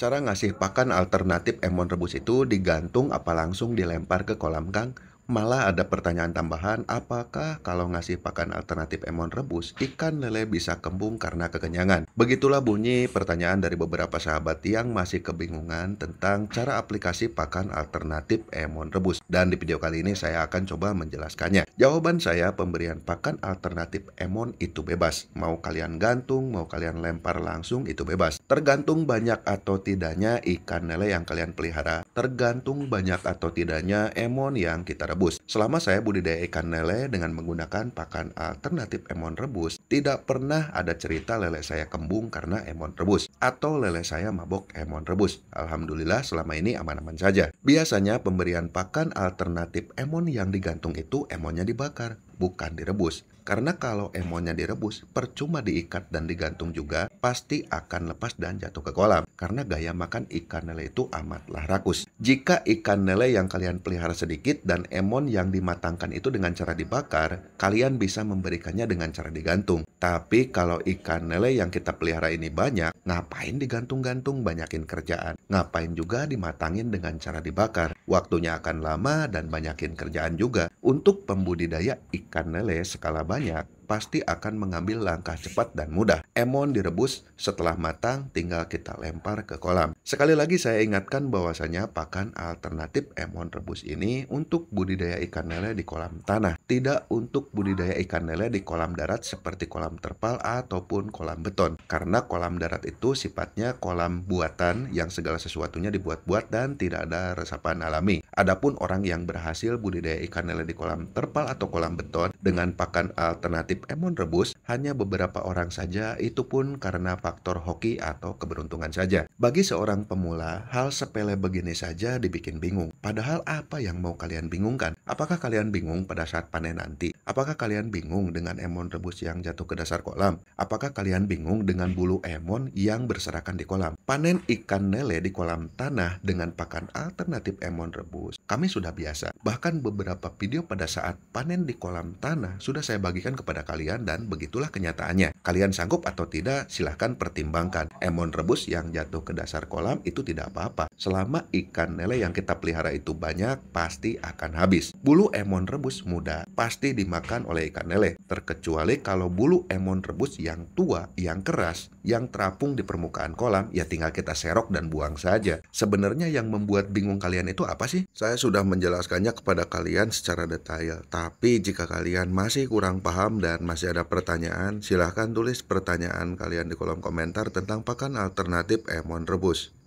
Cara ngasih pakan alternatif emon rebus itu digantung apa langsung dilempar ke kolam kang? Malah ada pertanyaan tambahan, apakah kalau ngasih pakan alternatif emon rebus, ikan lele bisa kembung karena kekenyangan? Begitulah bunyi pertanyaan dari beberapa sahabat yang masih kebingungan tentang cara aplikasi pakan alternatif emon rebus. Dan di video kali ini saya akan coba menjelaskannya. Jawaban saya, pemberian pakan alternatif emon itu bebas. Mau kalian gantung, mau kalian lempar langsung itu bebas. Tergantung banyak atau tidaknya ikan lele yang kalian pelihara. Tergantung banyak atau tidaknya emon yang kita rebus rebus. Selama saya budidaya ikan lele dengan menggunakan pakan alternatif emon rebus, tidak pernah ada cerita lele saya kembung karena emon rebus atau lele saya mabok emon rebus. Alhamdulillah selama ini aman-aman saja. Biasanya pemberian pakan alternatif emon yang digantung itu emonnya dibakar, bukan direbus. Karena kalau emonnya direbus, percuma diikat dan digantung juga, pasti akan lepas dan jatuh ke kolam karena gaya makan ikan lele itu amatlah rakus. Jika ikan lele yang kalian pelihara sedikit dan emon yang dimatangkan itu dengan cara dibakar, kalian bisa memberikannya dengan cara digantung. Tapi kalau ikan lele yang kita pelihara ini banyak, ngapain digantung-gantung banyakin kerjaan? Ngapain juga dimatangin dengan cara dibakar? Waktunya akan lama dan banyakin kerjaan juga. Untuk pembudidaya ikan lele skala banyak, pasti akan mengambil langkah cepat dan mudah. Emon direbus setelah matang tinggal kita lempar ke kolam. Sekali lagi saya ingatkan bahwasanya pakan alternatif emon rebus ini untuk budidaya ikan lele di kolam tanah tidak untuk budidaya ikan lele di kolam darat seperti kolam terpal ataupun kolam beton. Karena kolam darat itu sifatnya kolam buatan yang segala sesuatunya dibuat-buat dan tidak ada resapan alami. Adapun orang yang berhasil budidaya ikan lele di kolam terpal atau kolam beton dengan pakan alternatif emon rebus, hanya beberapa orang saja itu pun karena faktor hoki atau keberuntungan saja. Bagi seorang pemula, hal sepele begini saja dibikin bingung. Padahal apa yang mau kalian bingungkan? Apakah kalian bingung pada saat panen nanti? Apakah kalian bingung dengan emon rebus yang jatuh ke dasar kolam? Apakah kalian bingung dengan bulu emon yang berserakan di kolam? Panen ikan lele di kolam tanah dengan pakan alternatif emon rebus, kami sudah biasa. Bahkan beberapa video pada saat panen di kolam tanah sudah saya bagikan kepada kalian dan begitulah kenyataannya. Kalian sanggup atau tidak silahkan pertimbangkan. Emon rebus yang jatuh ke dasar kolam itu tidak apa-apa. Selama ikan lele yang kita pelihara itu banyak, pasti akan habis. Bulu emon rebus muda pasti dimakan oleh ikan lele. Terkecuali kalau bulu emon rebus yang tua, yang keras, yang terapung di permukaan kolam, ya tinggal kita serok dan buang saja. Sebenarnya yang membuat bingung kalian itu apa sih? Saya sudah menjelaskannya kepada kalian secara detail, tapi jika kalian masih kurang paham dan masih ada pertanyaan, silahkan tulis pertanyaan kalian di kolom komentar tentang pakan alternatif emon rebus.